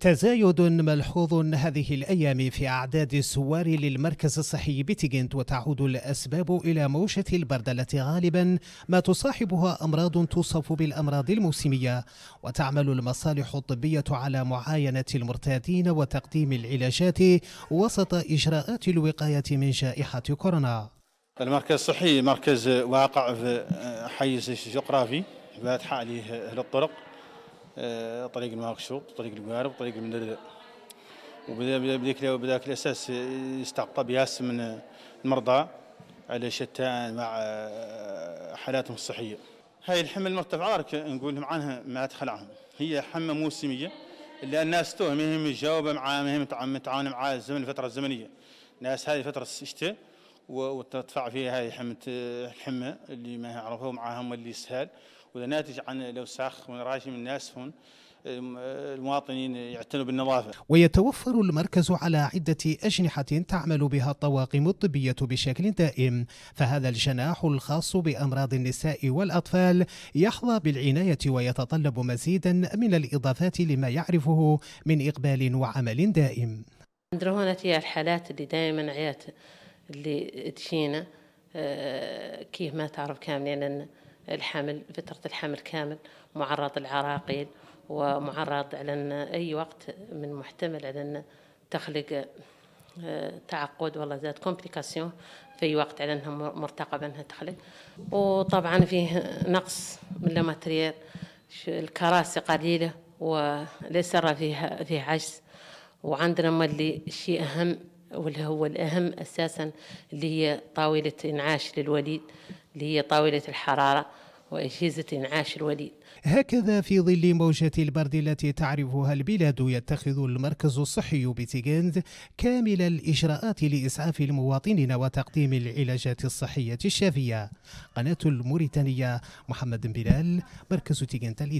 تزايد ملحوظ هذه الأيام في أعداد السوار للمركز الصحي بتيجنت وتعود الأسباب إلى موجة البرد التي غالبا ما تصاحبها أمراض توصف بالأمراض الموسمية وتعمل المصالح الطبية على معاينة المرتادين وتقديم العلاجات وسط إجراءات الوقاية من جائحة كورونا المركز الصحي مركز واقع في حيز جغرافي فاتحة عليه للطرق آه، طريق الماكشوط طريق القارب طريق المدرع وبدا بذاك الاساس يستقطب ياس من المرضى على شتى مع آه، حالاتهم الصحيه هاي الحمى المرتفعه نقول لهم عنها ما تخلعهم هي حمى موسميه اللي الناس تو مهم يتجاوبوا مع مهم متعاون مع الزمن الفتره الزمنيه ناس هذه فتره الشتاء وتدفع فيها هاي حمة الحمى اللي ما يعرفوها معاهم اللي سهل وهذا ناتج عن الاوساخ والراشم الناس هون المواطنين يعتنوا بالنظافة ويتوفر المركز على عدة أجنحة تعمل بها الطواقم الطبية بشكل دائم فهذا الجناح الخاص بأمراض النساء والأطفال يحظى بالعناية ويتطلب مزيدا من الإضافات لما يعرفه من إقبال وعمل دائم عندنا هنا الحالات اللي دائما عيات اللي تجينا آه، كيه ما تعرف كاملين يعني أن الحمل فترة الحمل كامل معرض العراقيل ومعرض على أن أي وقت من محتمل على أن تخلق آه، تعقد ولا ذات كومبليكاسيون في اي وقت على انها مرتقبه انها تخلق وطبعا فيه نقص من الماتريال الكراسي قليله وليس فيها فيه عجز وعندنا ما اللي شيء اهم واللي هو الأهم أساسا اللي هي طاولة إنعاش للوليد اللي هي طاولة الحرارة وأجهزة إنعاش الوليد هكذا في ظل موجة البرد التي تعرفها البلاد يتخذ المركز الصحي بتيغند كامل الإجراءات لإسعاف المواطنين وتقديم العلاجات الصحية الشافية قناة الموريتانية محمد بلال مركز تيغند